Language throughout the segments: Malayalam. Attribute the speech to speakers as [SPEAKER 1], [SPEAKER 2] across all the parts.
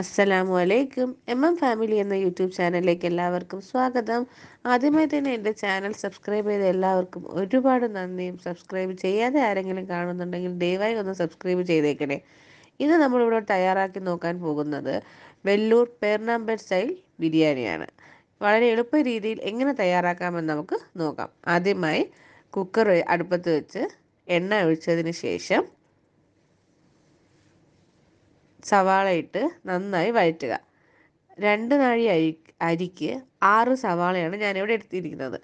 [SPEAKER 1] അസ്സലാമു അലൈക്കും എം എം ഫാമിലി എന്ന യൂട്യൂബ് ചാനലിലേക്ക് എല്ലാവർക്കും സ്വാഗതം ആദ്യമായി തന്നെ എൻ്റെ ചാനൽ സബ്സ്ക്രൈബ് ചെയ്ത എല്ലാവർക്കും ഒരുപാട് നന്ദിയും സബ്സ്ക്രൈബ് ചെയ്യാതെ ആരെങ്കിലും കാണുന്നുണ്ടെങ്കിൽ ദയവായി ഒന്ന് സബ്സ്ക്രൈബ് ചെയ്തേക്കണേ ഇന്ന് നമ്മളിവിടെ തയ്യാറാക്കി നോക്കാൻ പോകുന്നത് വെല്ലൂർ പേർണാമ്പർ സ്റ്റൈൽ ബിരിയാണിയാണ് വളരെ എളുപ്പ രീതിയിൽ എങ്ങനെ തയ്യാറാക്കാമെന്ന് നമുക്ക് നോക്കാം ആദ്യമായി കുക്കർ അടുപ്പത്ത് വെച്ച് എണ്ണ ഒഴിച്ചതിന് ശേഷം സവാള ഇട്ട് നന്നായി വഴറ്റുക രണ്ട് നാഴി അരി അരിക്ക് ആറ് സവാളയാണ് ഞാനിവിടെ എടുത്തിരിക്കുന്നത്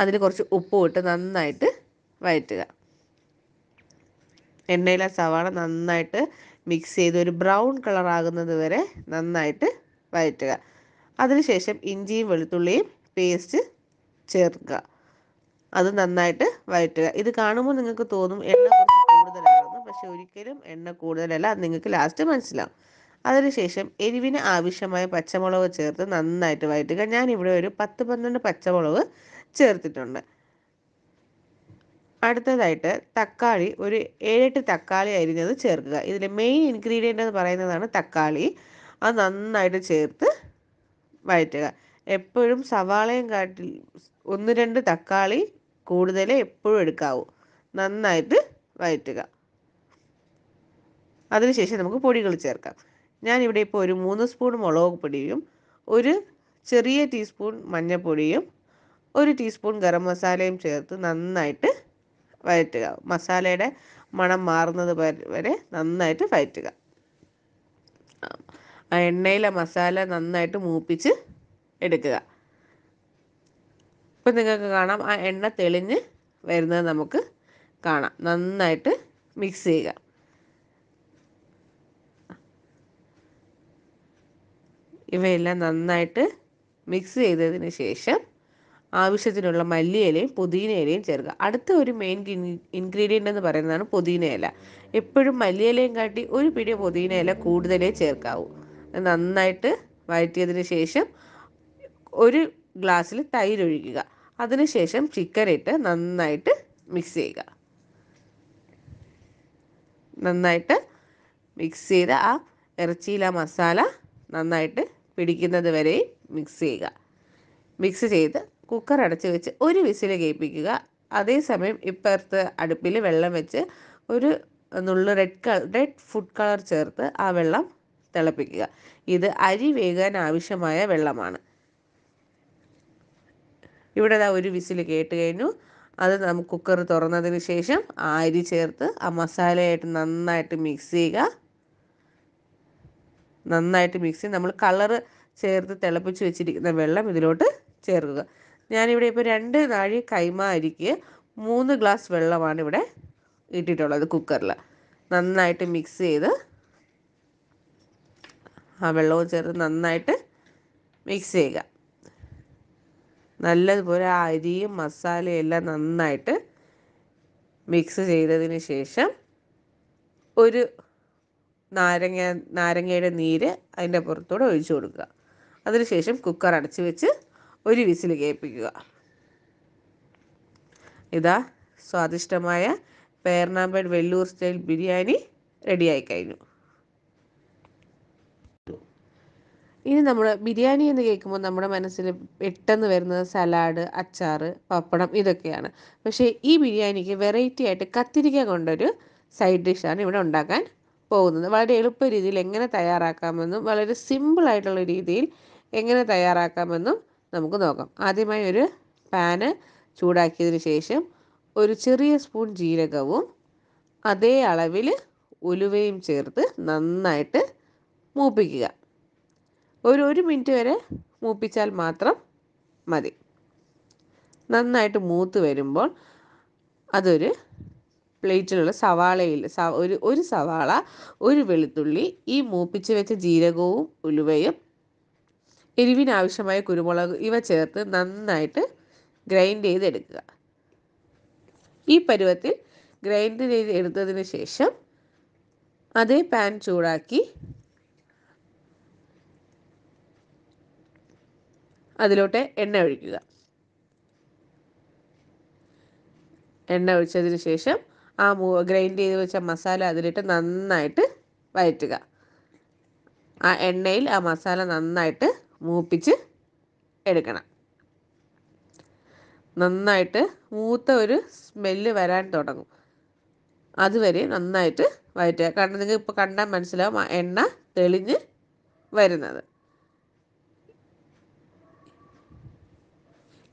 [SPEAKER 1] അതിൽ കുറച്ച് ഉപ്പ് ഇട്ട് നന്നായിട്ട് വഴറ്റുക എണ്ണയിലെ സവാള നന്നായിട്ട് മിക്സ് ചെയ്ത് ഒരു ബ്രൗൺ കളർ ആകുന്നത് വരെ നന്നായിട്ട് വഴറ്റുക അതിനുശേഷം ഇഞ്ചിയും വെളുത്തുള്ളിയും പേസ്റ്റ് ചേർക്കുക അത് നന്നായിട്ട് വഴറ്റുക ഇത് കാണുമ്പോൾ നിങ്ങൾക്ക് തോന്നും എണ്ണ കുറച്ച് കൂടുതലാണ് പക്ഷെ ഒരിക്കലും എണ്ണ കൂടുതലല്ല അത് നിങ്ങൾക്ക് ലാസ്റ്റ് മനസ്സിലാവും അതിനുശേഷം എരിവിന് ആവശ്യമായ പച്ചമുളക് ചേർത്ത് നന്നായിട്ട് വഴറ്റുക ഞാനിവിടെ ഒരു പത്ത് പന്ത്രണ്ട് പച്ചമുളക് ചേർത്തിട്ടുണ്ട് അടുത്തതായിട്ട് തക്കാളി ഒരു ഏഴെട്ട് തക്കാളി അരിഞ്ഞത് ചേർക്കുക ഇതിൽ മെയിൻ ഇൻഗ്രീഡിയൻ്റ് എന്ന് പറയുന്നതാണ് തക്കാളി അത് നന്നായിട്ട് ചേർത്ത് വഴറ്റുക എപ്പോഴും സവാളയും കാട്ടിൽ ഒന്ന് രണ്ട് തക്കാളി കൂടുതലേ എപ്പോഴും എടുക്കാവൂ നന്നായിട്ട് വഴറ്റുക അതിനുശേഷം നമുക്ക് പൊടികൾ ചേർക്കാം ഞാനിവിടെ ഇപ്പോൾ ഒരു മൂന്ന് സ്പൂൺ മുളക് പൊടിയും ഒരു ചെറിയ ടീസ്പൂൺ മഞ്ഞൾപ്പൊടിയും ഒരു ടീസ്പൂൺ ഗരം മസാലയും ചേർത്ത് നന്നായിട്ട് വഴറ്റുക മസാലയുടെ മണം മാറുന്നത് വരെ നന്നായിട്ട് വഴറ്റുക ആ എണ്ണയിലെ മസാല നന്നായിട്ട് മൂപ്പിച്ച് എടുക്കുക ഇപ്പം നിങ്ങൾക്ക് കാണാം ആ എണ്ണ തെളിഞ്ഞ് വരുന്നത് നമുക്ക് കാണാം നന്നായിട്ട് മിക്സ് ചെയ്യുക ഇവയെല്ലാം നന്നായിട്ട് മിക്സ് ചെയ്തതിന് ശേഷം ആവശ്യത്തിനുള്ള മല്ലിയിലയും പുതിനയിലയും ചേർക്കുക അടുത്ത ഒരു മെയിൻ ഇൻഗ്രീഡിയൻ്റ് എന്ന് പറയുന്നതാണ് പുതിനയില എപ്പോഴും മല്ലിയിലയും കാട്ടി ഒരു പിടി പുതിനയില കൂടുതലേ ചേർക്കാവൂ നന്നായിട്ട് വഴറ്റിയതിന് ശേഷം ഒരു ഗ്ലാസ്സിൽ തൈരൊഴിക്കുക അതിനുശേഷം ചിക്കൻ ഇട്ട് നന്നായിട്ട് മിക്സ് ചെയ്യുക നന്നായിട്ട് മിക്സ് ചെയ്ത ആ ഇറച്ചിയിൽ മസാല നന്നായിട്ട് പിടിക്കുന്നത് വരെ മിക്സ് ചെയ്യുക മിക്സ് ചെയ്ത് കുക്കർ അടച്ച് വെച്ച് ഒരു വിസിൽ കേൾപ്പിക്കുക അതേസമയം ഇപ്പുറത്ത് അടുപ്പിൽ വെള്ളം വെച്ച് ഒരു നുള്ള red colour red food colour ചേർത്ത് ആ വെള്ളം തിളപ്പിക്കുക ഇത് അരി വേകാൻ ആവശ്യമായ വെള്ളമാണ് ഇവിടെ ദാ ഒരു വിസിൽ കേട്ട് കഴിഞ്ഞു അത് നമുക്ക് കുക്കർ തുറന്നതിന് ശേഷം ആ അരി ചേർത്ത് ആ മസാലയായിട്ട് നന്നായിട്ട് മിക്സ് ചെയ്യുക നന്നായിട്ട് മിക്സ് ചെയ്ത് നമ്മൾ കളറ് ചേർത്ത് തിളപ്പിച്ച് വെച്ചിരിക്കുന്ന വെള്ളം ഇതിലോട്ട് ചേർക്കുക ഞാനിവിടെ ഇപ്പോൾ രണ്ട് നാഴി കൈമ അരിക്ക് മൂന്ന് ഗ്ലാസ് വെള്ളമാണ് ഇവിടെ ഇട്ടിട്ടുള്ളത് കുക്കറിൽ നന്നായിട്ട് മിക്സ് ചെയ്ത് ആ വെള്ളവും ചേർത്ത് നന്നായിട്ട് മിക്സ് ചെയ്യുക നല്ലതുപോലെ ആ അരിയും മസാലയും എല്ലാം നന്നായിട്ട് മിക്സ് ചെയ്തതിന് ശേഷം ഒരു നാരങ്ങ നാരങ്ങയുടെ നീര് അതിൻ്റെ പുറത്തൂടെ ഒഴിച്ചു കൊടുക്കുക അതിനുശേഷം കുക്കർ അടച്ച് വെച്ച് ഒരു വിസിൽ കേൾപ്പിക്കുക ഇതാ സ്വാദിഷ്ടമായ പേർണാമ്പേഡ് വെള്ളൂർ സ്റ്റൈൽ ബിരിയാണി റെഡിയായി കഴിഞ്ഞു ഇനി നമ്മൾ ബിരിയാണി എന്ന് കേൾക്കുമ്പോൾ നമ്മുടെ മനസ്സിൽ പെട്ടെന്ന് വരുന്നത് സലാഡ് അച്ചാർ പപ്പടം ഇതൊക്കെയാണ് പക്ഷേ ഈ ബിരിയാണിക്ക് വെറൈറ്റി ആയിട്ട് കത്തിരിക്ക കൊണ്ടൊരു സൈഡ് ഡിഷാണ് ഇവിടെ ഉണ്ടാക്കാൻ പോകുന്നത് വളരെ എളുപ്പ രീതിയിൽ എങ്ങനെ തയ്യാറാക്കാമെന്നും വളരെ സിമ്പിളായിട്ടുള്ള രീതിയിൽ എങ്ങനെ തയ്യാറാക്കാമെന്നും നമുക്ക് നോക്കാം ആദ്യമായി ഒരു പാന് ചൂടാക്കിയതിന് ശേഷം ഒരു ചെറിയ സ്പൂൺ ജീരകവും അതേ അളവിൽ ഉലുവയും ചേർത്ത് നന്നായിട്ട് മൂപ്പിക്കുക ഒരു ഒരു മിനിറ്റ് വരെ മൂപ്പിച്ചാൽ മാത്രം മതി നന്നായിട്ട് മൂത്ത് വരുമ്പോൾ അതൊരു പ്ലേറ്റിലുള്ള സവാളയിൽ ഒരു ഒരു സവാള ഒരു വെളുത്തുള്ളി ഈ മൂപ്പിച്ച് വെച്ച ജീരകവും ഉലുവയും എരിവിനാവശ്യമായ കുരുമുളക് ഇവ ചേർത്ത് നന്നായിട്ട് ഗ്രൈൻഡ് ചെയ്തെടുക്കുക ഈ പരുവത്തിൽ ഗ്രൈൻഡ് ചെയ്ത് എടുത്തതിന് ശേഷം അതേ പാൻ ചൂടാക്കി അതിലോട്ട് എണ്ണ ഒഴിക്കുക എണ്ണ ഒഴിച്ചതിന് ശേഷം ആ മൂ ഗ്രൈൻഡ് ചെയ്ത് വെച്ച മസാല അതിലിട്ട് നന്നായിട്ട് വഴറ്റുക ആ എണ്ണയിൽ ആ മസാല നന്നായിട്ട് മൂപ്പിച്ച് എടുക്കണം നന്നായിട്ട് മൂത്ത ഒരു സ്മെല്ല് വരാൻ തുടങ്ങും അതുവരെ നന്നായിട്ട് വഴറ്റുക കാരണം നിങ്ങൾ ഇപ്പോൾ കണ്ടാൽ മനസ്സിലാവും ആ എണ്ണ തെളിഞ്ഞ് വരുന്നത്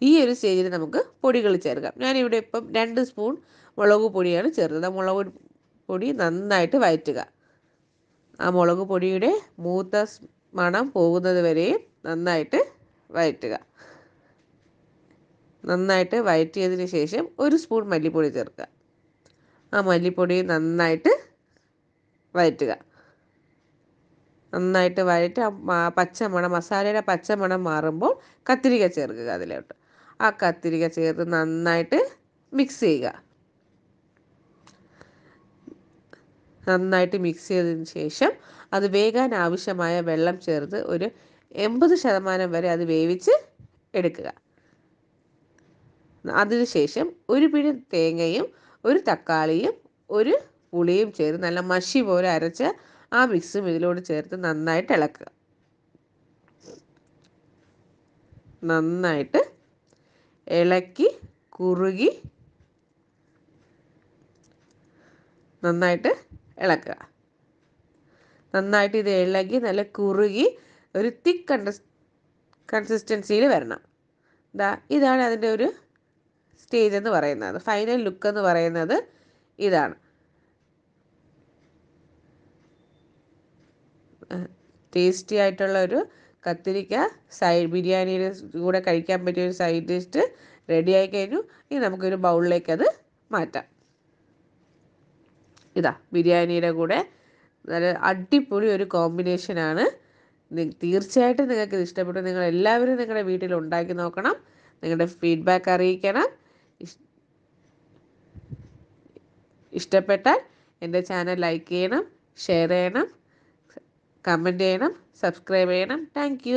[SPEAKER 1] ഈ ഒരു സ്റ്റേജിൽ നമുക്ക് പൊടികൾ ചേർക്കാം ഞാനിവിടെ ഇപ്പം രണ്ട് സ്പൂൺ മുളക് പൊടിയാണ് ചേർത്തത് ആ മുളക് പൊടി നന്നായിട്ട് വയറ്റുക ആ മുളക് പൊടിയുടെ മൂത്ത മണം പോകുന്നത് വരെയും നന്നായിട്ട് വയറ്റുക നന്നായിട്ട് വയറ്റിയതിന് ശേഷം ഒരു സ്പൂൺ മല്ലിപ്പൊടി ചേർക്കുക ആ മല്ലിപ്പൊടി നന്നായിട്ട് വയറ്റുക നന്നായിട്ട് വഴറ്റി പച്ചമണം മസാലയുടെ പച്ചമണം മാറുമ്പോൾ കത്തിരിക്ക ചേർക്കുക അതിലോട്ട് ആ കത്തിരിക്ക ചേർത്ത് നന്നായിട്ട് മിക്സ് ചെയ്യുക നന്നായിട്ട് മിക്സ് ചെയ്തതിന് ശേഷം അത് വേകാൻ ആവശ്യമായ വെള്ളം ചേർത്ത് ഒരു എൺപത് ശതമാനം വരെ അത് വേവിച്ച് എടുക്കുക അതിനുശേഷം ഒരു പിടി തേങ്ങയും ഒരു തക്കാളിയും ഒരു പുളിയും ചേർത്ത് നല്ല മഷി പോലെ അരച്ച് ആ മിക്സും ഇതിലോട് ചേർത്ത് നന്നായിട്ട് ഇളക്കുക നന്നായിട്ട് ഇളക്കി കുറുകി നന്നായിട്ട് ഇളക്കുക നന്നായിട്ട് ഇത് ഇളകി നല്ല കുറുകി ഒരു തിക്ക് കണ്ടസ് കൺസിസ്റ്റൻസിയിൽ വരണം ഇതാ ഇതാണ് അതിൻ്റെ ഒരു സ്റ്റേജ് എന്ന് പറയുന്നത് ഫൈനൽ ലുക്ക് എന്ന് പറയുന്നത് ഇതാണ് ടേസ്റ്റി ആയിട്ടുള്ള ഒരു കത്തിരിക്ക സൈഡ് ബിരിയാണിയുടെ കൂടെ കഴിക്കാൻ പറ്റിയ ഒരു സൈഡ് ഡിഷ് റെഡിയായി കഴിഞ്ഞു ഇനി നമുക്കൊരു ബൗളിലേക്ക് അത് മാറ്റാം ഇതാ ബിരിയാണിയുടെ കൂടെ നല്ല അടിപൊളി ഒരു കോമ്പിനേഷനാണ് തീർച്ചയായിട്ടും നിങ്ങൾക്ക് ഇത് ഇഷ്ടപ്പെട്ടു നിങ്ങൾ എല്ലാവരും നിങ്ങളുടെ വീട്ടിൽ ഉണ്ടാക്കി നോക്കണം നിങ്ങളുടെ ഫീഡ്ബാക്ക് അറിയിക്കണം ഇഷ്ടപ്പെട്ടാൽ എൻ്റെ ചാനൽ ലൈക്ക് ചെയ്യണം ഷെയർ ചെയ്യണം കമൻറ്റ് ചെയ്യണം സബ്സ്ക്രൈബ് ചെയ്യണം താങ്ക്